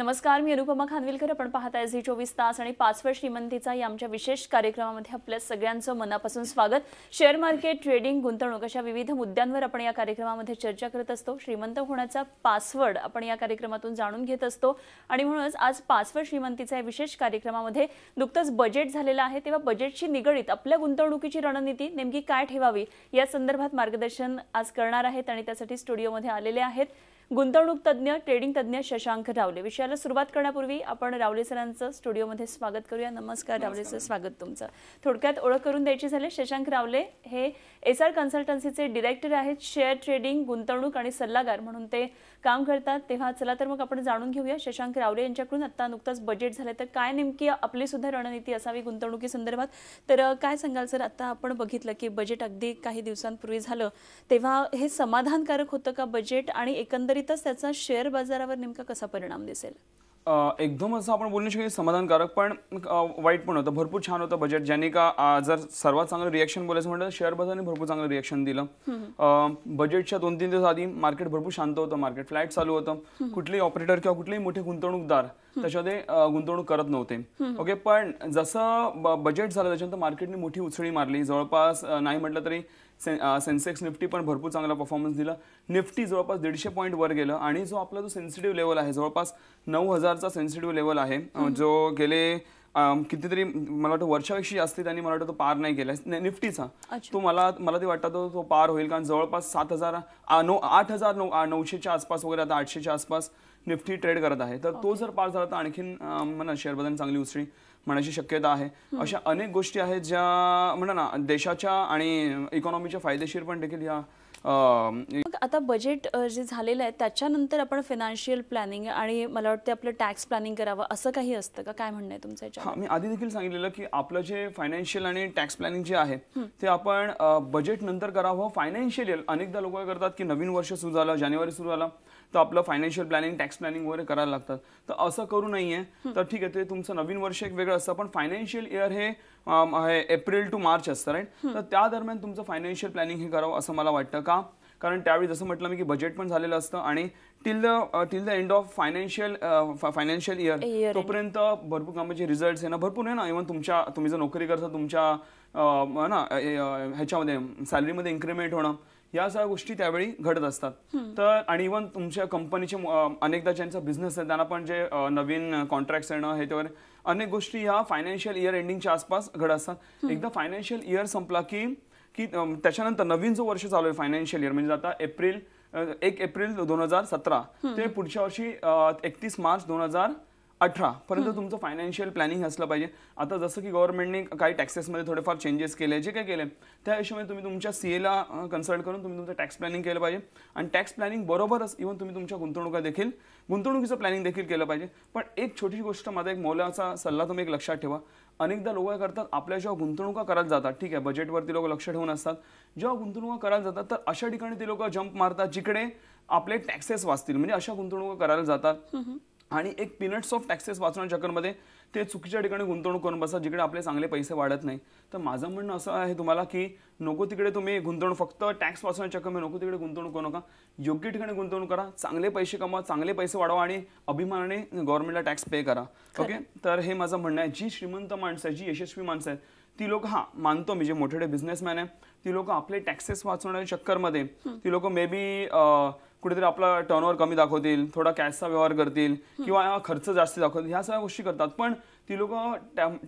नमस्कार मी अनुपमा खानविलकर आपण पाहताय झी चोवीस तास आणि पाचव्या श्रीमंतीचा या आमच्या विशेष कार्यक्रमामध्ये आपल्या सगळ्यांचं मनापासून स्वागत शेअर मार्केट ट्रेडिंग गुंतवणूक अशा विविध मुद्द्यांवर आपण या कार्यक्रमामध्ये चर्चा करत असतो श्रीमंत होण्याचा पासवर्ड आपण या कार्यक्रमातून जाणून घेत असतो आणि म्हणूनच आज पाचव्या श्रीमंतीचा या विशेष कार्यक्रमामध्ये नुकतंच बजेट झालेलं आहे तेव्हा बजेटशी निगडीत आपल्या गुंतवणुकीची रणनीती नेमकी काय ठेवावी या संदर्भात मार्गदर्शन आज करणार आहेत आणि त्यासाठी स्टुडिओमध्ये आलेले आहेत गुंतवणूक तज्ज्ञ ट्रेडिंग तज्ज्ञ शशांक रावले विषयाला सुरुवात करण्यापूर्वी आपण रावले सरांचं स्टुडिओमध्ये स्वागत करूया नमस्कार रावले सर स्वागत तुमचं थोडक्यात ओळख करून द्यायची झाली शशांक रावले हे एस आर कन्सल्टन्सीचे डिरेक्टर आहेत शेअर ट्रेडिंग गुंतवणूक आणि सल्लागार म्हणून ते काम करतात तेव्हा चला तर मग आपण जाणून घेऊया शशांक रावले यांच्याकडून आता नुकताच बजेट झालं तर काय नेमकी आपली सुद्धा रणनीती असावी गुंतवणुकीसंदर्भात संदर्भात तर काय सांगाल सर आता आपण बघितलं की बजेट अगदी काही दिवसांपूर्वी झालं तेव्हा हे समाधानकारक होतं का बजेट आणि एकंदरीत तर त्याचा शेअर बाजारावर नेमका कसा परिणाम दिसेल एकदम असं आपण बोलू शकतो समाधानकारक पण वाईट पण होतं भरपूर छान होतं बजेट ज्याने का जर सर्वात चांगलं रिॲक्शन बोलायचं म्हटलं शेअर बाजारने भरपूर चांगलं रिॲक्शन दिलं बजेटच्या दोन तीन दिवस आधी मार्केट भरपूर शांत होतं मार्केट फ्लॅट चालू होतं कुठलेही ऑपरेटर किंवा कुठलेही मोठे गुंतवणूकदार त्याच्यामध्ये गुंतवणूक करत नव्हते ओके पण जसं बजेट झालं त्याच्यानंतर मार्केटने मोठी उचळी मारली जवळपास नाही म्हटलं तरी सेन सेन्सेक्स निफ्टी पण भरपूर चांगला परफॉर्मन्स दिला निफ्टी जवळपास दीडशे पॉईंट वर गेलं आणि जो आपला जो सेन्सिटिव्ह लेवल आहे जवळपास नऊ हजारचा सेन्सिटिव्ह लेवल आहे जो गेले कितीतरी मला वाटतं वर्षापेक्षा जास्त त्यांनी मला वाटतं तो पार नाही केला निफ्टीचा तो मला मला ते वाटतं तो तो पार होईल कारण जवळपास सात हजार नऊ आठ हजार नऊ नऊशेच्या आसपास वगैरे आता आठशेच्या आसपास निफ्टी ट्रेड करत आहे तर तो जर पार झाला तर आणखीन मला शेअर बाजार चांगली उसळी म्हणायची शक्यता आहे अशा अनेक गोष्टी आहेत ज्या म्हणा ना देशाच्या आणि इकॉनॉमीच्या फायदेशीर पण देखील या आता बजेट जे झालेलं आहे त्याच्यानंतर आपण फायनान्शियल प्लॅनिंग आणि मला वाटतं आपलं टॅक्स प्लॅनिंग करावं असं काही असतं का काय म्हणणं आहे तुमचं मी आधी देखील सांगितलेलं की आपलं जे फायनान्शियल आणि टॅक्स प्लॅनिंग जे आहे ते आपण बजेट नंतर करावं फायनान्शियल अनेकदा लोक करतात की नवीन वर्ष सुरू झालं जानेवारी सुरू झाला तर आपलं फायनान्शियल प्लॅनिंग टॅक्स प्लॅनिंग वगैरे करायला लागतात तर असं करू नाहीये तर ठीक आहे ते तुमचं नवीन वर्ष एक वेगळं असतं पण फायनान्शियल इयर हे एप्रिल टू मार्च असतं राईट तर त्या दरम्यान तुमचं फायनान्शियल प्लॅनिंग हे करावं असं मला वाटतं का कारण त्यावेळी जसं म्हटलं मी की बजेट पण झालेलं असतं आणि till the till the end of financial financial year तोपर्यंत भरपूर कामाचे रिझल्ट आहे ना भरपूर आहे ना इव्हन तुमच्या तुम्ही जर नोकरी करता तुमच्या ना ह्याच्यामध्ये सॅलरीमध्ये इन्क्रीमेंट होणं या सगळ्या गोष्टी त्यावेळी घडत असतात तर आणि इव्हन तुमच्या कंपनीचे अनेकदा ज्यांचा बिझनेस आहे त्यांना पण जे नवीन कॉन्ट्रॅक्ट येणं हे त्यावर अनेक गोष्टी ह्या फायनान्शियल इयर एंडिंगच्या आसपास घडत असतात एकदा फायनान्शियल इयर संपला की की त्याच्यानंतर नवीन जो वर्ष चालू आहे फायनान्शियल इयर म्हणजे आता एप्रिल एक एप्रिल दोन हजार सतरा ते पुढच्या वर्षी एकतीस मार्च दोन हजार अठरा पर्यंत तुमचं फायनान्शियल प्लॅनिंग असलं पाहिजे आता जसं की गव्हर्नमेंटने काही टॅक्सेसमध्ये थोडेफार चेंजेस केले जे काही केले त्या हिशोबाने तुम्ही तुमच्या सी एला कन्सल्ट करून तुम्ही तुमचं टॅक्स प्लॅनिंग केलं पाहिजे आणि टॅक्स प्लॅनिंग बरोबरच इव्हन तुम्ही तुमच्या गुंतवणुका देखील गुंतवणुकीचं प्लॅनिंग देखील केलं पाहिजे पण एक छोटीशी गोष्ट माझा एक मोलाचा सल्ला तुम्ही एक लक्षात ठेवा अनेकदा लोक करतात आपल्या जेव्हा गुंतवणुका करायला जातात ठीक आहे बजेटवरती लोक लक्ष ठेवून असतात जेव्हा गुंतवणुका करायला जातात तर अशा ठिकाणी ते लोक जंप मारतात जिकडे आपले टॅक्सेस वाचतील म्हणजे अशा गुंतवणुका करायला जातात आणि एक पिनट्स ऑफ टॅक्सेस वाचवण्याच्या चक्करमध्ये ते चुकीच्या ठिकाणी गुंतवणूक करून बसा जिकडे आपले चांगले पैसे वाढत नाही तर माझं म्हणणं असं आहे तुम्हाला की नको तिकडे तुम्ही गुंतवणूक फक्त टॅक्स वाचवण्याच्या चक्करमध्ये नको तिकडे गुंतवणूक करू नका योग्य ठिकाणी गुंतवणूक करा चांगले पैसे कमावा चांगले पैसे वाढवा आणि अभिमानाने गव्हर्नमेंटला टॅक्स पे करा ओके तर हे माझं म्हणणं आहे जी श्रीमंत माणसं आहे जी यशस्वी माणसं आहेत ती लोक हा मानतो मी जे मोठे बिझनेसमॅन आहे ती लोक आपले टॅक्सेस वाचवण्याच्या चक्करमध्ये ती लोक मे बी कुठेतरी आपला टर्नओव्हर कमी दाखवतील थोडा कॅशचा व्यवहार करतील किंवा खर्च जास्त दाखवतील ह्या सगळ्या गोष्टी करतात पण ती लोक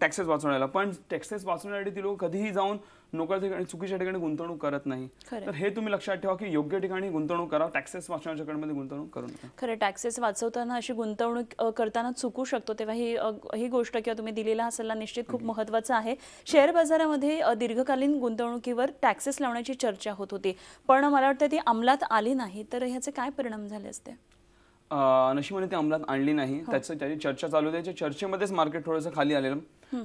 टॅक्सेस वाचवण्याला पण टॅक्सेस वाचवण्यासाठी ती लोक कधीही जाऊन नोकर ठिकाणी चुकीच्या ठिकाणी गुंतवणूक करत नाही तर हे तुम्ही लक्षात ठेवा की योग्य ठिकाणी गुंतवणूक करा टॅक्सेस वाचवण्याच्या कडमध्ये गुंतवणूक करून खरं टॅक्सेस वाचवताना अशी गुंतवणूक करताना चुकू शकतो तेव्हा ही ही गोष्ट किंवा तुम्ही दिलेला हा सल्ला निश्चित खूप महत्वाचा आहे शेअर बाजारामध्ये दीर्घकालीन गुंतवणुकीवर टॅक्सेस लावण्याची चर्चा होत होती पण मला वाटतं ती अंमलात आली नाही तर ह्याचे काय परिणाम झाले असते नशिबाने ती अंमलात आणली नाही हो. त्याचं त्याची चर्चा चालू होती त्याच्या चर्चेमध्येच मार्केट थोडंसं खाली आलेलं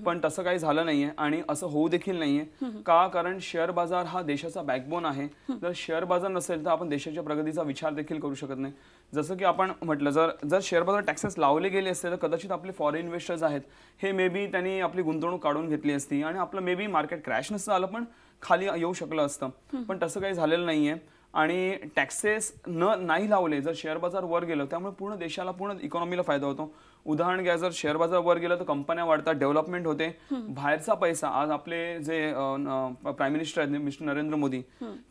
पण तसं काही झालं नाहीये आणि असं होऊ देखील नाहीये का कारण शेअर बाजार हा देशाचा बॅकबोन आहे जर शेअर बाजार नसेल तर आपण देशाच्या प्रगतीचा विचार देखील करू शकत नाही जसं की आपण म्हटलं जर जर शेअर बाजार टॅक्सेस लावले गेले असते तर कदाचित आपले फॉरेन इन्व्हेस्टर्स आहेत हे मे बी त्यांनी आपली गुंतवणूक काढून घेतली असती आणि आपलं मे बी मार्केट क्रॅश नसतं आलं पण खाली येऊ शकलं असतं पण तसं काही झालेलं नाहीये आणि टॅक्सेस न नाही लावले जर शेअर बाजार वर गेलं त्यामुळे पूर्ण देशाला पूर्ण इकॉनॉमीला फायदा होतो उदाहरण घ्या जर शेअर बाजार वर गेलं तर कंपन्या वाढतात डेव्हलपमेंट होते बाहेरचा पैसा आज आपले जे प्राईम मिनिस्टर आहेत मिस्टर नरेंद्र मोदी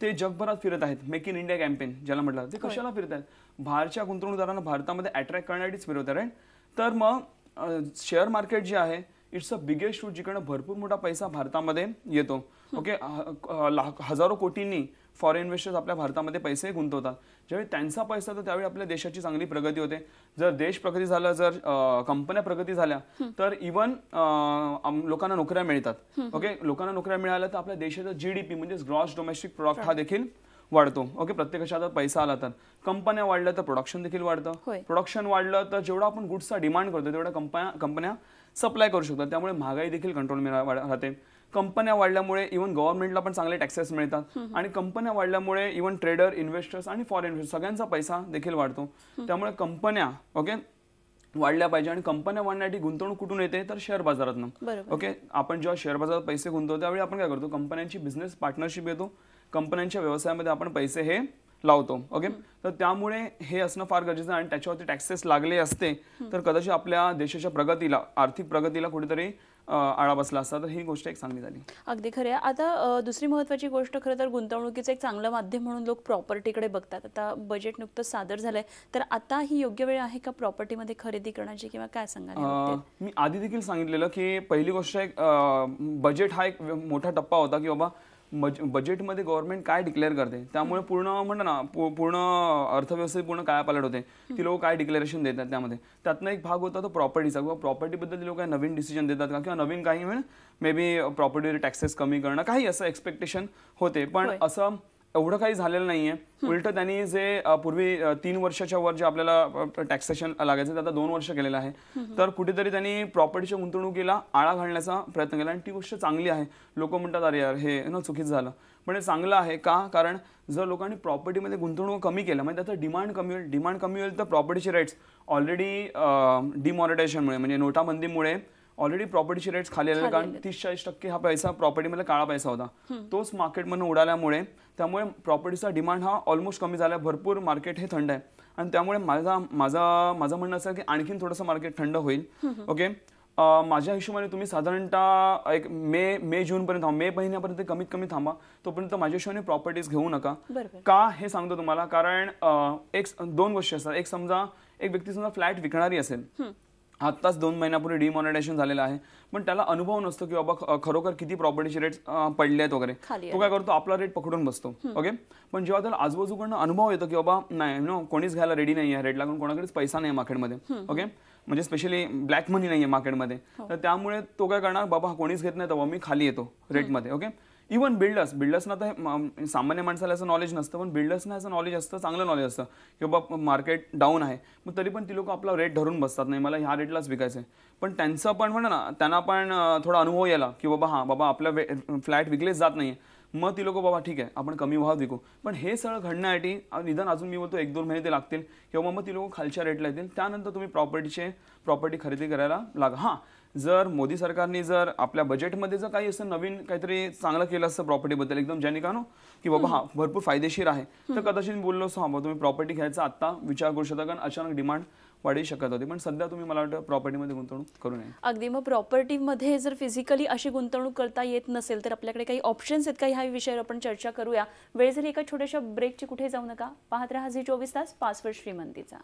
ते जगभरात फिरत आहेत मेक इन इंडिया कॅम्पेन ज्याला म्हटलं ते कशाला फिरत आहेत बाहेरच्या गुंतवणूकदारांना भारतामध्ये अट्रॅक्ट करण्यासाठीच फिरवत राईट तर मग शेअर मार्केट जे आहे इट्स अ बिगेस्ट रूट जिकडनं भरपूर मोठा पैसा भारतामध्ये येतो ओके हजारो कोटींनी फॉरेन इन्व्हेस्टर्स आपल्या भारतामध्ये पैसे गुंतवतात ज्यावेळी त्यांचा पैसा तर त्यावेळी आपल्या देशाची चांगली प्रगती होते जर देश प्रगती झाला जर कंपन्या प्रगती झाल्या तर इवन लोकांना नोकऱ्या मिळतात ओके लोकांना नोकऱ्या मिळाल्या तर आपल्या देशाचा जीडीपी म्हणजे ग्रॉस डोमेस्टिक प्रोडक्ट हा देखील वाढतो ओके प्रत्येकाच्या हातात पैसा आला तर कंपन्या वाढल्या तर प्रोडक्शन देखील वाढतं प्रोडक्शन वाढलं तर जेवढा आपण गुड्सचा डिमांड करतो तेवढ्या कंपन्या कंपन्या सप्लाय करू शकतात त्यामुळे महागाई देखील कंट्रोल राहते कंपन्या वाढल्यामुळे इव्हन गव्हर्नमेंटला पण चांगले टॅक्सेस मिळतात आणि कंपन्या वाढल्यामुळे इव्हन ट्रेडर इन्व्हेस्टर्स आणि फॉरेन सगळ्यांचा पैसा देखील वाढतो त्यामुळे कंपन्या ओके वाढल्या पाहिजे आणि कंपन्या वाढण्यासाठी गुंतवणूक कुठून येते तर शेअर बाजारात ओके आपण जेव्हा शेअर बाजारात पैसे गुंतवतो त्यावेळी आपण काय करतो कंपन्यांची बिझनेस पार्टनरशिप येतो कंपन्यांच्या व्यवसायामध्ये आपण पैसे हे लावतो ओके तर त्यामुळे हे असणं फार गरजेचं आणि त्याच्यावरती टॅक्सेस लागले असते तर कदाचित आपल्या देशाच्या प्रगतीला आर्थिक प्रगतीला कुठेतरी आळा बसला असता तर ही गोष्ट एक चांगली झाली अगदी खरे आता दुसरी महत्वाची गोष्ट खरं तर गुंतवणुकीचं एक चांगलं माध्यम म्हणून लोक प्रॉपर्टीकडे बघतात आता बजेट नुकतंच सादर झालंय तर आता ही योग्य वेळ आहे का प्रॉपर्टीमध्ये खरेदी करण्याची किंवा काय सांगा मी आधी देखील सांगितलेलं की पहिली गोष्ट एक बजेट हा एक मोठा टप्पा होता की बाबा बजेट बजेटमध्ये गव्हर्नमेंट काय डिक्लेअर करते त्यामुळे पूर्ण म्हणतो ना पूर्ण अर्थव्यवस्थेत पूर्ण काय पालट होते ती लोक काय डिक्लेरेशन देतात त्यामध्ये त्यातनं एक भाग होता तो प्रॉपर्टीचा किंवा प्रॉपर्टीबद्दल लोक काय नवीन डिसिजन देतात का किंवा नवीन काही वेळ मे बी प्रॉपर्टीवर टॅक्सेस कमी करणं काही असं एक्सपेक्टेशन होते पण असं एवढं काही झालेलं नाहीये उलट त्यांनी जे पूर्वी तीन वर्षाच्या वर जे आपल्याला टॅक्सेशन लागायचं ते आता दोन वर्ष केलेलं आहे तर कुठेतरी त्यांनी प्रॉपर्टीच्या गुंतवणुकीला आळा घालण्याचा प्रयत्न केला आणि ती गोष्ट चांगली आहे लोक म्हणतात अरे यार हे ना चुकीच झालं पण हे चांगलं आहे का कारण जर लोकांनी प्रॉपर्टीमध्ये गुंतवणूक कमी केलं म्हणजे त्याचं डिमांड कमी होईल डिमांड कमी होईल तर प्रॉपर्टीचे रेट्स ऑलरेडी डिमॉनिटायझेशनमुळे म्हणजे नोटाबंदीमुळे ऑलरेडी प्रॉपर्टीचे रेट्स खाली आले कारण तीस चाळीस टक्के हा पैसा प्रॉपर्टीमध्ये काळा पैसा होता तोच मार्केटमधून उडाल्यामुळे त्यामुळे प्रॉपर्टीचा डिमांड हा ऑलमोस्ट कमी झाला भरपूर मार्केट हे थंड आहे आणि त्यामुळे माझा माझा माझं म्हणणं असं की आणखीन थोडंसं मार्केट थंड होईल ओके माझ्या हिशोबाने तुम्ही साधारणतः एक मे मे जून पर्यंत मे महिन्यापर्यंत कमीत कमी थांबा तोपर्यंत माझ्या हिशोबाने प्रॉपर्टीज घेऊ नका का हे सांगतो तुम्हाला कारण एक दोन गोष्टी असतात एक समजा एक व्यक्ती समजा फ्लॅट विकणारी असेल आत्ताच दोन महिन्यापूर्वी डिमॉनिटायझेशन झालेलं आहे पण त्याला अनुभव नसतो की बाबा खरोखर किती प्रॉपर्टीचे रेट पडले आहेत वगैरे तो काय करतो आपला रेट पकडून बसतो ओके पण जेव्हा त्याला आजूबाजूकडनं अनुभव येतो की बाबा नाही नो कोणीच घ्यायला रेडी नाही आहे रेट लागून कोणाकडेच पैसा नाही मार्केटमध्ये ओके म्हणजे स्पेशली ब्लॅक मनी नाही आहे मार्केटमध्ये हो. तर त्यामुळे तो काय करणार बाबा कोणीच घेत नाही तेव्हा मी खाली येतो रेटमध्ये ओके इवन बिल्डर्स बिल्डर्सना तर सामान्य माणसाला असं नॉलेज नसतं पण बिल्डर्सना असं नॉलेज असतं चांगलं नॉलेज असतं की बाबा मार्केट डाऊन आहे मग तरी पण ती लोक आपला रेट धरून बसतात नाही मला ह्या रेटलाच विकायचं आहे पण त्यांचं पण म्हणा ना त्यांना पण थोडा अनुभव याला की बाबा हां बाबा आपल्या वे फ्लॅट विकलेच जात नाही आहे मग ती लोक बाबा ठीक आहे आपण कमी भाव विकू पण हे सगळं घडण्यासाठी निदान अजून मी बोलतो एक दोन महिने ते लागतील किंवा मग ती लोक खालच्या रेटला येतील त्यानंतर तुम्ही प्रॉपर्टीचे प्रॉपर्टी खरेदी करायला लागा हां जर मोदी सरकारने जर आपल्या बजेटमध्ये जर काही असं नवीन काहीतरी चांगलं केलं असतं प्रॉपर्टीबद्दल एकदम ज्याने का नो की बाबा हा भरपूर फायदेशीर आहे तर कदाचित बोललो असतो हा तुम्ही प्रॉपर्टी घ्यायचा आता विचार करू शकता कारण अचानक डिमांड वाढू शकत होती पण सध्या तुम्ही मला वाटतं मध्ये गुंतवणूक करू नये अगदी मग मध्ये जर फिजिकली अशी गुंतवणूक करता येत नसेल तर आपल्याकडे काही ऑप्शन्स आहेत का ह्या विषयावर आपण चर्चा करूया वेळ जरी एका छोट्याशा ब्रेकची कुठे जाऊ नका पाहत राहा जी चोवीस तास पासवर्ड श्रीमंतीचा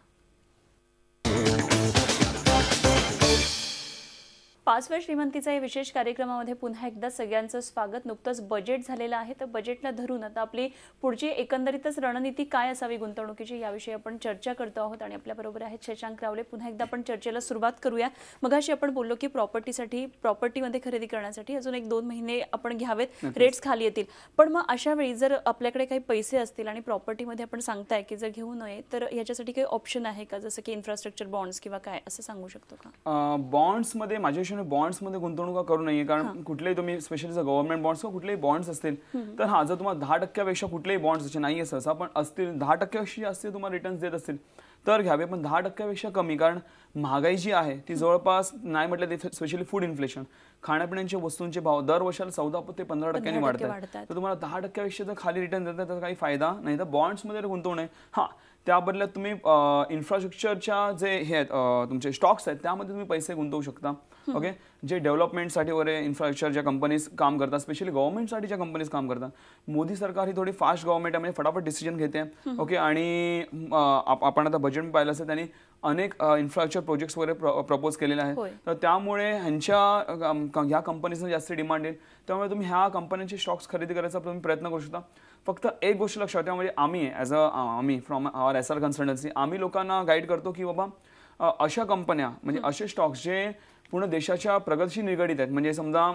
पाचव्या श्रीमंतीचा या विशेष कार्यक्रमामध्ये पुन्हा एकदा सगळ्यांचं स्वागत नुकतंच बजेट झालेलं आहे तर बजेटला धरून आता आपली पुढची एकंदरीतच रणनीती काय असावी गुंतवणुकीची याविषयी आपण चर्चा करतो आहोत आणि आपल्याबरोबर आहेत शशांक रावले पुन्हा एकदा आपण चर्चेला सुरुवात करूया मग अशी आपण बोललो की प्रॉपर्टीसाठी प्रॉपर्टीमध्ये खरेदी करण्यासाठी अजून एक दोन महिने आपण घ्यावेत रेट्स खाली येतील पण मग अशा वेळी जर आपल्याकडे काही पैसे असतील आणि प्रॉपर्टीमध्ये आपण सांगताय की जर घेऊ नये तर याच्यासाठी काही ऑप्शन आहे का जसं की इन्फ्रास्ट्रक्चर बॉन्ड्स किंवा काय असं सांगू शकतो का बॉन्ड्समध्ये माझ्या बॉन्ड्स मध्ये गुंतवणूक करू नये कारण कुठलेही तुम्ही स्पेशली जर गव्हर्नमेंट बॉन्ड्स किंवा कुठलेही बॉन्ड्स असतील तर हा जर तुम्हाला दहा टक्क्यापेक्षा कुठलेही बॉन्ड्स असे नाही असं पण असतील दहा टक्क्यापेक्षा जास्त तुम्हाला रिटर्न्स देत असतील तर घ्यावे पण दहा टक्क्यापेक्षा कमी कारण महागाई जी आहे ती जवळपास नाही म्हटलं ते स्पेशली फूड इन्फ्लेशन खाण्यापिण्याच्या वस्तूंचे भाव दर चौदा ते पंधरा टक्क्यांनी वाढतात तर तुम्हाला दहा टक्क्यापेक्षा जर खाली रिटर्न देतात तर काही फायदा नाही तर बॉन्ड्समध्ये गुंतवणे हा त्या तुम्ही इन्फ्रास्ट्रक्चरच्या जे हे आहेत तुमचे स्टॉक्स आहेत त्यामध्ये तुम्ही पैसे गुंतवू शकता ओके जे डेव्हलपमेंटसाठी वगैरे इन्फ्रास्ट्रक्चर ज्या कंपनीज काम करतात स्पेशली गव्हर्नमेंटसाठी ज्या कंपनीज काम करतात मोदी सरकार ही थोडी फास्ट गव्हर्नमेंट आहे म्हणजे फटाफट डिसिजन घेते ओके आणि आपण आता बजेट पाहिलं असेल त्यांनी अनेक इन्फ्रास्ट्रक्चर प्रोजेक्ट्स वगैरे प्रपोज केलेले आहेत तर त्यामुळे ह्यांच्या ह्या कंपनीजनं जास्त डिमांड येईल त्यामुळे तुम्ही ह्या कंपन्यांचे स्टॉक्स खरेदी करायचा तुम्ही प्रयत्न करू शकता फक्त एक गोष्ट लक्षात ठेवा म्हणजे आम्ही ॲज अ आम्ही from our S R consultancy आम्ही लोकांना गाईड करतो की बाबा अशा कंपन्या म्हणजे असे स्टॉक्स जे पूर्ण देशाच्या प्रगतीशी निगडित आहेत म्हणजे समजा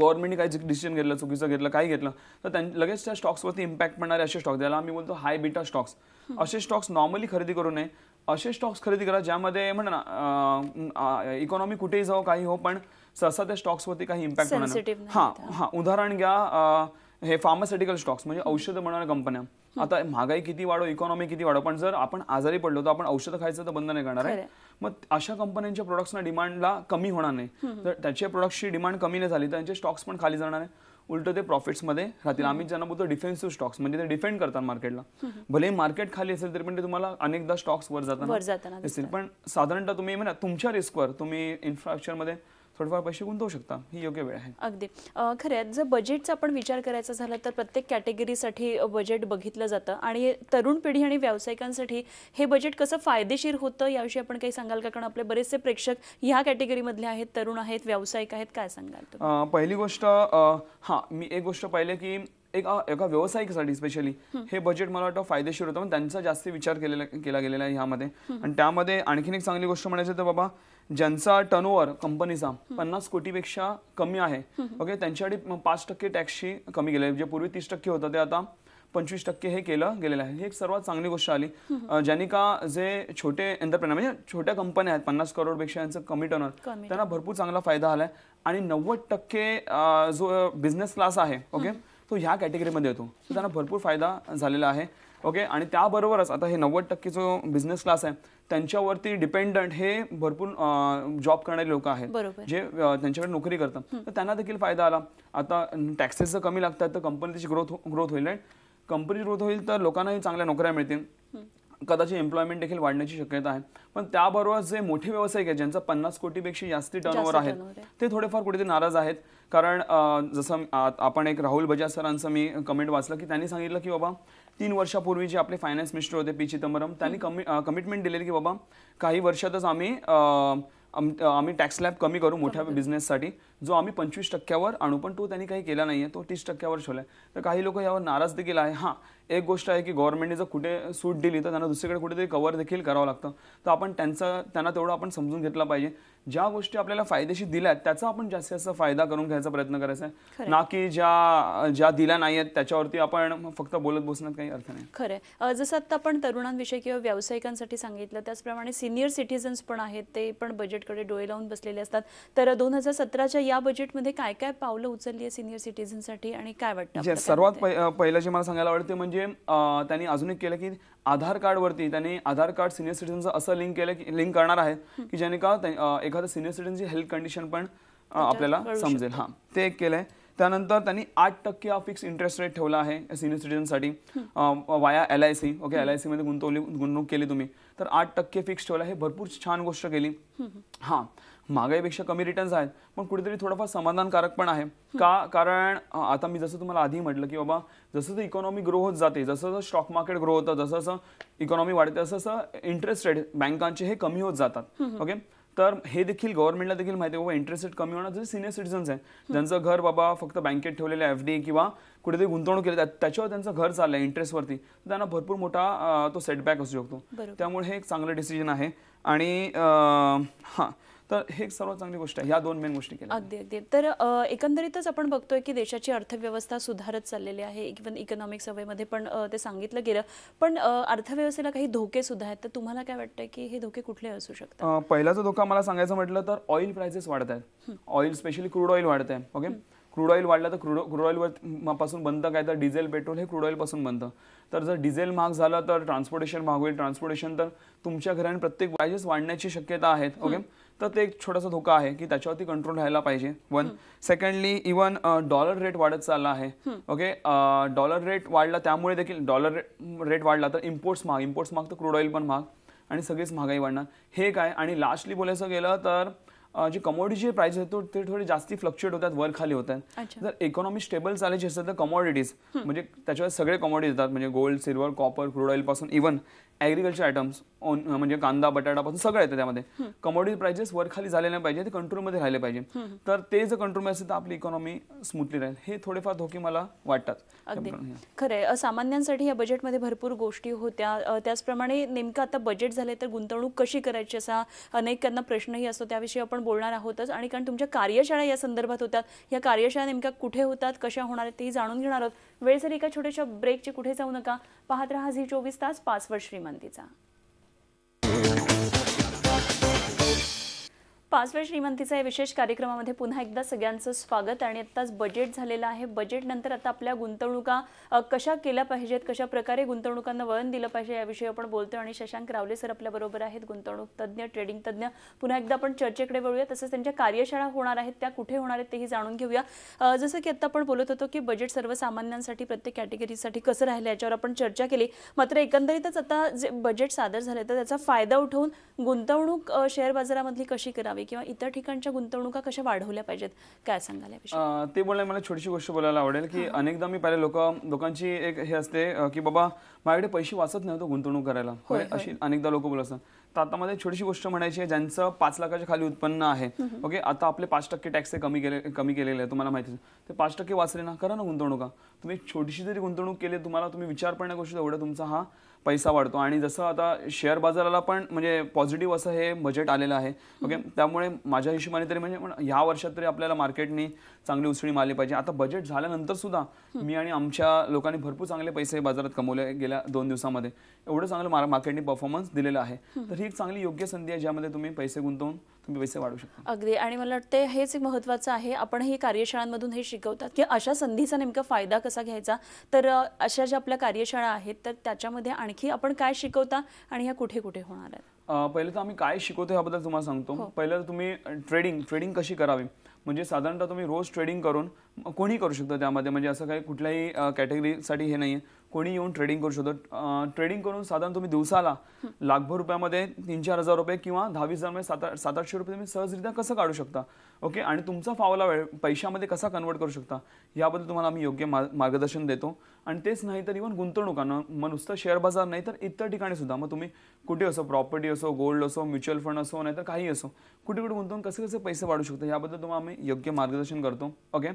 गव्हर्नमेंटने काही डिसिजन घेतलं चुकीचं घेतलं काही घेतलं तर त्यां लगेच त्या स्टॉक्सवरती इम्पॅक्ट पडणारे असे स्टॉक्स ज्याला आम्ही बोलतो हाय बीटा स्टॉक्स असे स्टॉक्स नॉर्मली खरेदी करू नये असे स्टॉक्स खरेदी करा ज्यामध्ये म्हणा ना इकॉनॉमी कुठेही जाऊ काही हो पण सहसा त्या स्टॉक्सवरती काही इम्पॅक्ट होणार हां हां उदाहरण घ्या हे फार्मास्युटिकल स्टॉक्स म्हणजे औषधं बनवणाऱ्या कंपन्या आता महागाई किती वाढो इकॉनॉमी किती वाढो पण जर आपण आजारी पडलो तर आपण औषधं खायचं तर बंद नाही करणार आहे मग अशा कंपन्यांच्या प्रोडक्ट्सना डिमांडला कमी होणार नाही तर त्याच्या प्रोडक्ट्सची डिमांड कमी नाही झाली तर त्यांचे स्टॉक्स पण खाली जाणार आहे उलट ते प्रॉफिट्समध्ये राहतील आम्ही ज्यांना बोलतो डिफेन्सिव्ह स्टॉक्स म्हणजे ते डिफेंड करतात मार्केटला भले मार्केट खाली असेल तरी पण ते तुम्हाला अनेकदा स्टॉक्स वर जाताना पण साधारणतः तुम्ही तुमच्या रिस्कवर तुम्ही इन्फ्रास्ट्रक्चरमध्ये थोडेफार पैसे गुंतवू शकता ही योग्य वेळ आहे अगदी खरं जर बजेटचा आपण विचार करायचा झाला तर प्रत्येक कॅटेगरीसाठी बजेट बघितलं जातं आणि तरुण पिढी आणि व्यावसायिकांसाठी हे बजेट कसं फायदेशीर होतं याविषयी आपण काही सांगाल का कारण आपले बरेचसे प्रेक्षक ह्या कॅटेगरीमधले आहेत तरुण आहेत व्यावसायिक आहेत काय सांगाल पहिली गोष्ट हा मी एक गोष्ट पाहिले की एक एका व्यवसायिकसाठी स्पेशली हे बजेट मला वाटतं फायदेशीर होतं त्यांचा जास्त विचार केलेला केला गेलेला आहे ह्यामध्ये आणि त्यामध्ये आणखीन एक चांगली गोष्ट म्हणायची तर बाबा ज्यांचा टर्नओव्हर कंपनीचा पन्नास कोटीपेक्षा कमी आहे ओके त्यांच्यासाठी पाच टक्के टॅक्सची कमी गेले जे पूर्वी तीस टक्के होतं ते आता पंचवीस टक्के हे केलं गेलेलं आहे ही एक सर्वात चांगली गोष्ट आली ज्यांनी का जे छोटे एंटरप्रेनर म्हणजे छोट्या कंपन्या आहेत पन्नास करोडपेक्षा यांचं कमी टर्नर त्यांना भरपूर चांगला फायदा आलाय आणि नव्वद टक्के जो बिझनेस क्लास आहे ओके तो ह्या कॅटेगरीमध्ये येतो त्यांना भरपूर फायदा झालेला आहे ओके आणि त्याबरोबरच आता हे नव्वद टक्के जो बिझनेस क्लास आहे त्यांच्यावरती डिपेंडंट हे भरपूर जॉब करणारे लोक आहेत जे त्यांच्याकडे नोकरी करतात तर त्यांना देखील फायदा आला आता टॅक्सेस जर कमी लागतात तर कंपनीची ग्रोथ ग्रोथ होईल कंपनीची कंपनी ग्रोथ होईल तर लोकांनाही चांगल्या नोकऱ्या मिळतील कदाचित एम्प्लॉयमेंट देखील वाढण्याची शक्यता आहे पण त्याबरोबर जे मोठे व्यावसायिक आहेत ज्यांचा पन्नास कोटीपेक्षा जास्ती टर्नओव्हर आहेत ते थोडेफार कुठेतरी नाराज आहेत कारण जसं आपण एक राहुल बजाज सरांचं मी कमेंट वाचलं की त्यांनी सांगितलं की बाबा तीन वर्षापूर्वी जे आपले फायनान्स मिनिस्टर होते पी चिदंबरम त्यांनी कमि कमिटमेंट दिलेली की बाबा काही वर्षातच आम्ही आम्ही टॅक्स लॅब कमी करू मोठ्या बिझनेससाठी जो आम्ही पंचवीस टक्क्यावर आणू पण तो त्यांनी काही केला नाही आहे तो तीस टक्क्यावर ठेवला आहे तर काही लोक यावर नाराज देखील आहे हां एक गोष्ट आहे की गव्हर्नमेंटने जर कुठे सूट दिली तर त्यांना दुसरीकडे कुठेतरी कवर देखील करावं लागतं तर आपण त्यांचं त्यांना तेवढं आपण समजून घेतलं पाहिजे ज्या गोष्टी आपल्याला फायदेशीर दिल्या त्याचा आपण जास्तीत जास्त फायदा करून घ्यायचा प्रयत्न करायचा आहे ना की ज्या ज्या दिल्या नाही आहेत त्याच्यावरती आपण फक्त बोलत बसण्यात काही अर्थ नाही खरं जसं आता आपण तरुणांविषयी किंवा व्यावसायिकांसाठी सांगितलं त्याचप्रमाणे सिनियर सिटीजन्स पण आहेत ते पण बजेटकडे डोळे लावून बसलेले असतात तर दोन हजार सतराच्या या बजेटमध्ये काय काय पावलं उचलली आहे सिनियर सिटीजनसाठी आणि काय वाटतं सर्वात पहिलं जे मला सांगायला आवडते म्हणजे त्यांनी अजून एक केलं की आधार कार्ड वरती त्यांनी आधार कार्ड सिनियर सिटीजनचं असं लिंक केलं की लिंक करणार आहे की ज्याने का एखाद्या सिनियर सिटीजनची हेल्थ कंडिशन पण आपल्याला समजेल हां ते एक केलं त्यानंतर त्यांनी आठ टक्के हा फिक्स इंटरेस्ट रेट ठेवला आहे सिनियर सिटीजनसाठी via L I C okay L I सीमध्ये गुंतवली गुंतवणूक केली तुम्ही तर आठ टक्के फिक्स ठेवला हे भरपूर छान गोष्ट केली हां मागाईपेक्षा कमी रिटर्न्स आहेत पण कुठेतरी थोडंफार समाधानकारक पण आहे का कारण आता मी जसं तुम्हाला आधी म्हटलं की बाबा जसं इकॉनॉमी ग्रो होत जाते जसं जसं स्टॉक मार्केट ग्रो होतं जसं जसं इकॉनॉमी वाढते तसं असं इंटरेस्ट रेट बँकांचे हे कमी होत जातात ओके तर हे देखील गव्हर्नमेंटला देखील माहिती आहे बाबा इंटरेस्ट रेट कमी होणार जसे सिनियर सिटीजन्स आहे ज्यांचं घर बाबा फक्त बँकेत ठेवलेलं एफ डी किंवा कुठेतरी गुंतवणूक केली त्याच्यावर त्यांचं घर चाललंय इंटरेस्टवरती त्यांना भरपूर मोठा तो सेटबॅक असू शकतो त्यामुळे हे एक चांगलं डिसिजन आहे आणि हां तर हे सर्वात चांगली गोष्ट आहे ह्या दोन मेन गोष्टी केल्या अगदी अगदी तर एकंदरीतच आपण बघतोय की देशाची अर्थव्यवस्था सुधारत चाललेली आहे इव्हन इकॉनॉमिक सवयमध्ये पण ते सांगितलं गेलं पण अर्थव्यवस्थेला काही धोके सुद्धा आहेत तर तुम्हाला काय वाटतं की हे धोके कुठले असू शकतात जो धोका मला सांगायचं म्हटलं तर ऑइल प्राइसेस वाढत आहेत ऑइल स्पेशली क्रूड ऑइल वाढत आहे ओके क्रूड ऑइल वाढलं तर क्रूड क्रूड ऑइल पासून बनतं काय तर डिझेल पेट्रोल हे क्रूड ऑइल पासून बनतं तर जर डिझेल महाग झालं तर ट्रान्सपोर्टेशन महाग होईल ट्रान्सपोर्टेशन तर तुमच्या घराने प्रत्येक प्रायजेस वाढण्याची शक्यता आहेत ओके तर ते एक छोटासा धोका आहे की त्याच्यावरती कंट्रोल राहायला पाहिजे one secondly even dollar rate वाढत चालला आहे ओके डॉलर रेट वाढला त्यामुळे देखील डॉलर रेट वाढला तर इम्पोर्ट्स महाग इम्पोर्ट्स महाग तर क्रूड ऑइल पण महाग आणि सगळीच महागाई वाढणार हे काय आणि लास्टली बोलायचं गेलं तर जे कमोडिटीचे प्राइस आहेत ते थोडे जास्त फ्लक्च्युएट होतात वर खाली होतात जर इकॉनॉमी स्टेबल चालायची असेल तर कमोडिटीज म्हणजे त्याच्यावर सगळे कमोडिटीज येतात म्हणजे gold silver copper crude oil पासून इव्हन ॲग्रिकल्चर आयटम्स म्हणजे कांदा बटाटा पासून सगळं येतं त्यामध्ये कमोडिटी प्राइजेस वर खाली झाले नाही पाहिजे ते कंट्रोलमध्ये राहिले पाहिजे तर ते जर कंट्रोलमध्ये असेल तर आपली इकॉनॉमी स्मूथली राहील हे थोडेफार धोके मला वाटतात खरे सामान्यांसाठी या बजेटमध्ये भरपूर गोष्टी होत्या त्याचप्रमाणे नेमकं आता बजेट झाले तर गुंतवणूक कशी करायची असा अनेकांना प्रश्नही असतो त्याविषयी आपण बोलणार आहोतच आणि कारण तुमच्या कार्यशाळा या संदर्भात होतात या कार्यशाळा नेमक्या कुठे होतात कशा होणार आहेत तेही जाणून घेणार आहोत वेळ सर एका छोट्याशा ब्रेकचे कुठे जाऊ नका पाहत राहा झी चोवीस तास पाचवर श्रीमंतीचा पाचव्या श्रीमंतीचा या विशेष कार्यक्रमामध्ये पुन्हा एकदा सगळ्यांचं स्वागत आणि आत्ताच बजेट झालेलं आहे बजेटनंतर आता आपल्या गुंतवणुका कशा केल्या पाहिजेत कशा प्रकारे गुंतवणुकांना वळण दिलं पाहिजे याविषयी आपण बोलतो आणि शशांक रावले सर आपल्याबरोबर आहेत गुंतवणूक तज्ज्ञ ट्रेडिंग तज्ज्ञ पुन्हा एकदा आपण चर्चेकडे वळूया तसंच त्यांच्या कार्यशाळा होणार आहेत त्या कुठे होणार आहेत तेही जाणून घेऊया जसं की आत्ता आपण बोलत होतो की बजेट सर्वसामान्यांसाठी प्रत्येक कॅटेगरीसाठी कसं राहिलं याच्यावर आपण चर्चा केली मात्र एकंदरीतच आता जे बजेट सादर झालं तर त्याचा फायदा उठवून गुंतवणूक शेअर बाजारामधली कशी करावी किंवा इतर ठिकाणच्या गुंतवणुका कशा वाढवल्या पाहिजेत काय सांगायला ते बोलण्या मला छोटीशी गोष्ट बोलायला आवडेल की अनेकदा मी पाहिले लोक लोकांची एक हे असते की बाबा माझ्याकडे पैसे वाचत नव्हतं गुंतवणूक करायला म्हणजे अशी अनेकदा लोक बोलत असतात तर आता मध्ये छोटीशी गोष्ट म्हणायची आहे ज्यांचं पाच लाखाच्या खाली उत्पन्न आहे ओके आता आपले पाच टक्के टॅक्स कमी केले कमी केलेले आहे तुम्हाला माहिती ते पाच टक्के वाचले ना करा ना गुंतवणूका तुम्ही छोटीशी जरी गुंतवणूक केली तुम्हाला तुम्ही विचार पण गोष्टी एवढं तुमचा हा पैसा वाढतो आणि जसं आता शेअर बाजाराला पण म्हणजे पॉझिटिव्ह असं हे बजेट आलेलं आहे ओके त्यामुळे माझ्या हिशोबाने तरी म्हणजे ह्या वर्षात तरी आपल्याला मार्केटनी चांगली उसळी मारली पाहिजे आता बजेट झाल्यानंतर सुद्धा मी आणि आमच्या लोकांनी भरपूर चांगले पैसे बाजारात कमवले गेल्या दोन दिवसामध्ये एवढं चांगलं मार मार्केटने परफॉर्मन्स दिलेला आहे तर ही एक चांगली योग्य संधी आहे ज्यामध्ये तुम्ही पैसे गुंतवून तुम्ही पैसे वाढू शकता अगदी आणि मला वाटतं हेच एक महत्वाचं आहे आपण हे कार्यशाळांमधून हे शिकवतात की अशा संधीचा नेमका फायदा कसा घ्यायचा तर अशा ज्या आपल्या कार्यशाळा आहेत तर त्याच्यामध्ये आणखी आपण काय शिकवता आणि ह्या कुठे कुठे होणार आहेत पहिलं तर आम्ही काय शिकवतो याबद्दल तुम्हाला सांगतो हो. पहिलं तुम्ही ट्रेडिंग ट्रेडिंग कशी करावी म्हणजे साधारणतः तुम्ही रोज ट्रेडिंग करून कोणी करू शकता त्यामध्ये म्हणजे असं काही कुठल्याही कॅटेगरीसाठी हे नाही आहे कोणी येऊन ट्रेडिंग करू शकतो ट्रेडिंग करून साधारण तुम्ही दिवसाला लाखभर रुपयामध्ये तीन चार हजार रुपये किंवा दहावीस हजार सात सात आठशे रुपये तुम्ही सहजरित्या कसं काढू शकता ओके आणि तुमचा फावला वेळ पैशामध्ये कसा कन्वर्ट करू शकता याबद्दल तुम्हाला आम्ही योग्य मार्गदर्शन देतो आणि तेच नाही तर इव्हन गुंतवणुकांना मग नुसतं शेअर बाजार नाही तर इतर ठिकाणी सुद्धा मग तुम्ही कुठे असो प्रॉपर्टी असो गोल्ड असो म्युच्युअल फंड असो नाहीतर काही असो कुठे कुठे गुंतवून कसे कसे पैसे वाढू शकतो याबद्दल तुम्हाला आम्ही योग्य मार्गदर्शन करतो ओके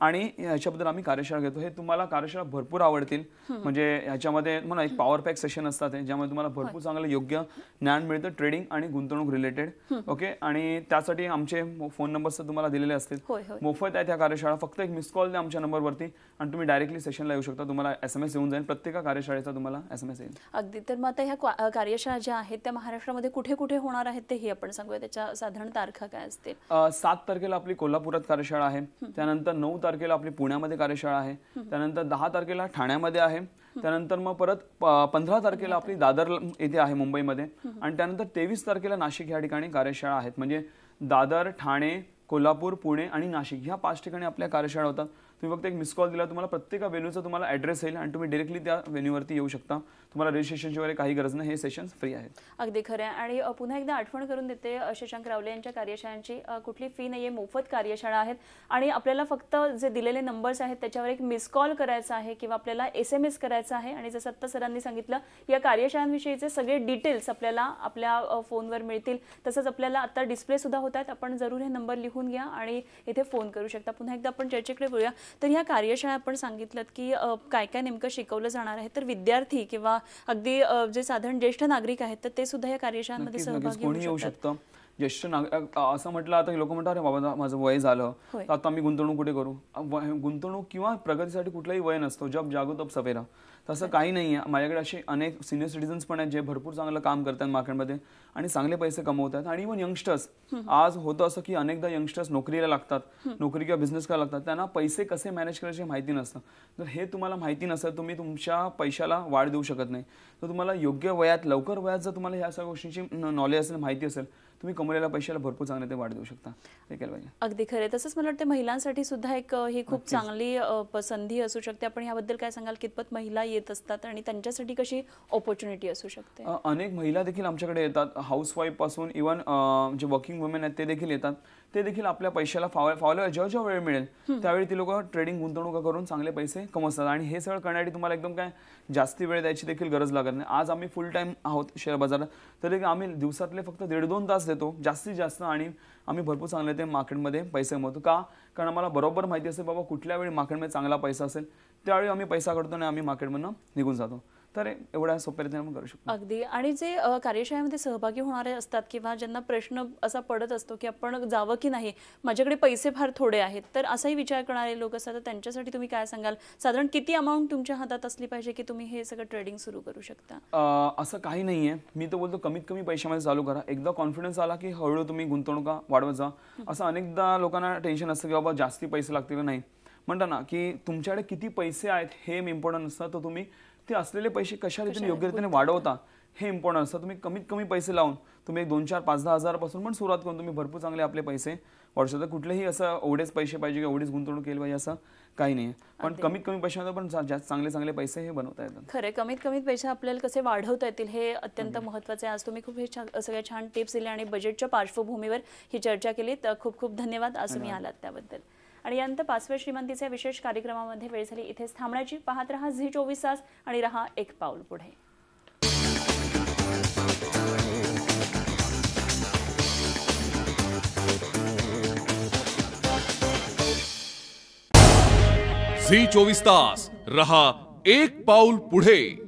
आणि ह्याच्याबद्दल आम्ही कार्यशाळा घेतो हे तुम्हाला कार्यशाळा भरपूर आवडतील म्हणजे ह्याच्यामध्ये म्हणा एक पॉवर पॅक सेशन असतात ज्यामध्ये तुम्हाला भरपूर चांगलं योग्य ज्ञान मिळतं ट्रेडिंग आणि गुंतवणूक रिलेटेड ओके आणि त्यासाठी आमचे फोन नंबर नंबर्स तुम्हाला दिलेले असतील मोफत आहेत ह्या कार्यशाळा फक्त एक मिस कॉल द्या आमच्या नंबरवरती आणि तुम्ही डायरेक्टली सेशनला येऊ शकता तुम्हाला एस एम एस येऊन जाईल प्रत्येक कार्यशाळेचा तुम्हाला एस एम एस येईल अगदी तर मग आता ह्या कार्यशाळा ज्या आहेत त्या महाराष्ट्रामध्ये कुठे कुठे होणार आहेत तेही आपण सांगूया त्याच्या साधारण तारखा काय असतील सात तारखेला आपली कोल्हापुरात कार्यशाळा आहे त्यानंतर नऊ तारखेला आपली पुण्यामध्ये कार्यशाळा आहे त्यानंतर दहा तारखेला ठाण्यामध्ये आहे त्यानंतर मग परत पंधरा तारखेला आपली दादर येथे आहे मुंबईमध्ये आणि त्यानंतर तेवीस तारखेला नाशिक या ठिकाणी कार्यशाळा आहेत म्हणजे दादर ठाणे कोल्हापूर पुणे आणि नाशिक ह्या पाच ठिकाणी आपल्या कार्यशाळा होतात तुम्ही फक्त एक मिस कॉल दिला तुम्हाला प्रत्येक वेन्यूचा तुम्हाला ॲड्रेस येईल आणि तुम्ही डिरेक्टली त्या वेन्यूवरती येऊ शकता तुम्हाला रजिस्ट्रेशनची वगैरे काही गरज नाही हे सेशन्स फ्री आहेत अगदी खरं आणि पुन्हा एकदा आठवण करून देते शशांक रावले यांच्या कार्यशाळांची कुठली फी नाही आहे मोफत कार्यशाळा आहेत आणि आपल्याला फक्त जे दिलेले नंबर्स आहेत त्याच्यावर एक मिस कॉल करायचा आहे किंवा आपल्याला एस एम एस करायचा आहे आणि जसं आत्ता सरांनी सांगितलं या कार्यशाळांविषयीचे सगळे डिटेल्स आपल्याला आपल्या फोनवर मिळतील तसंच आपल्याला आत्ता डिस्प्लेसुद्धा होत आहेत आपण जरूर हे नंबर लिहून घ्या आणि इथे फोन करू शकता पुन्हा एकदा आपण चर्चेकडे बोलूया तर ह्या कार्यशाळा आपण सांगितलं की काय काय नेमकं शिकवलं जाणार आहे तर विद्यार्थी किंवा अगदी जे साधारण ज्येष्ठ नागरिक आहेत तर ते सुद्धा या कार्यशाळांमध्ये सहभागी होऊ शकतं ज्येष्ठ नागरिक असं म्हटलं आता लोक म्हणतात बाबा माझं वय झालं आता मी गुंतवणूक कुठे करू गुंतवणूक किंवा प्रगतीसाठी कुठलाही वय नसतो जब जागो तब सवेरा तसं काही नाही आहे माझ्याकडे असे अनेक सिनियर सिटीजन्स पण आहेत जे भरपूर चांगलं काम करतात मार्केटमध्ये आणि चांगले पैसे कमवतात आणि इव्हन यंगस्टर्स आज होतं असं की अनेकदा यंगस्टर्स नोकरीला लागतात नोकरी किंवा बिझनेस करायला लागतात त्यांना पैसे कसे मॅनेज करायचे माहिती नसतं तर हे तुम्हाला माहिती नसेल तुम्ही तुमच्या पैशाला वाढ देऊ शकत नाही तर तुम्हाला योग्य वयात लवकर वयात जर तुम्हाला ह्या सगळ्या गोष्टींची नॉलेज असेल माहिती असेल तुम्ही कमवलेल्या पैशाला भरपूर चांगले ते वाढ देऊ शकता हे केलं पाहिजे अगदी खरे तसंच मला वाटतं महिलांसाठी सुद्धा एक ही खूप चांगली संधी असू शकते आपण याबद्दल काय सांगाल कितपत महिला येत असतात आणि त्यांच्यासाठी कशी ऑपॉर्च्युनिटी असू शकते अनेक महिला देखील आमच्याकडे येतात वाईफ पासून इव्हन जे वर्किंग वुमेन आहेत ते देखील येतात ते देखील आपल्या पैशाला फावल्या फावल्या जेव्हा जेव्हा वेळ मिळेल त्यावेळी ती लोक ट्रेडिंग गुंतवणूक करून चांगले पैसे कमवतात आणि हे सगळं करण्यासाठी तुम्हाला एकदम काय जास्ती वेळ द्यायची देखील गरज लागत नाही आज आम्ही फुल टाईम आहोत शेअर बाजारात तरी आम्ही दिवसातले फक्त दीड दोन तास देतो जास्तीत जास्त आणि आम्ही भरपूर चांगले ते मार्केटमध्ये पैसे कमवतो का कारण आम्हाला बरोबर माहिती असेल बाबा कुठल्या वेळी मार्केटमध्ये चांगला पैसा असेल त्यावेळी आम्ही पैसा काढतो आणि आम्ही मार्केटमधनं निघून जातो तर एवढ्या सोप्या आपण करू शकतो अगदी आणि जे कार्यशाळेमध्ये सहभागी होणारे असतात किंवा ज्यांना प्रश्न असा पडत असतो की आपण जावं की नाही माझ्याकडे पैसे फार थोडे आहेत तर असाही विचार करणारे लोक असतात त्यांच्यासाठी तुम्ही काय सांगाल साधारण किती अमाऊंट तुमच्या हातात असली पाहिजे की तुम्ही हे सगळं ट्रेडिंग सुरू करू शकता असं काही नाही आहे मी तर बोलतो कमीत कमी पैशामध्ये चालू करा एकदा कॉन्फिडन्स आला की हळूहळू तुम्ही गुंतवणुका वाढवत जा असं अनेकदा लोकांना टेन्शन असतं की बाबा जास्ती पैसे लागतील नाही म्हणता ना की तुमच्याकडे किती पैसे आहेत हे इम्पॉर्टंट असतं तर तुम्ही ते असलेले पैसे कशा रीतीने योग्य रीतीने वाढवता हे इम्पॉर्टंट असतं तुम्ही कमीत कमी पैसे लावून तुम्ही एक दोन चार पाच दहा हजारपासून पण सुरुवात करून तुम्ही भरपूर चांगले आपले पैसे वाढू शकता कुठलेही असं एवढेच पैसे पाहिजे किंवा एवढीच गुंतवणूक केली पाहिजे असं काही नाही पण कमीत कमी पैशामध्ये पण जास्त चांगले चांगले पैसे हे बनवता येतात खरे कमीत कमी पैसे आपल्याला कसे वाढवता येतील हे अत्यंत महत्त्वाचे आज तुम्ही खूप हे सगळ्या छान टिप्स दिल्या आणि बजेटच्या पार्श्वभूमीवर ही चर्चा केली तर खूप खूप धन्यवाद आज तुम्ही आलात त्याबद्दल आणि अंत पाचव्या श्रीमंतीच्या विशेष कार्यक्रमामध्ये वेळ झाली इथेच थांबण्याची पाहत रहा झी चोवीस तास आणि रहा एक पाऊल पुढे झी चोवीस तास रहा एक पाऊल पुढे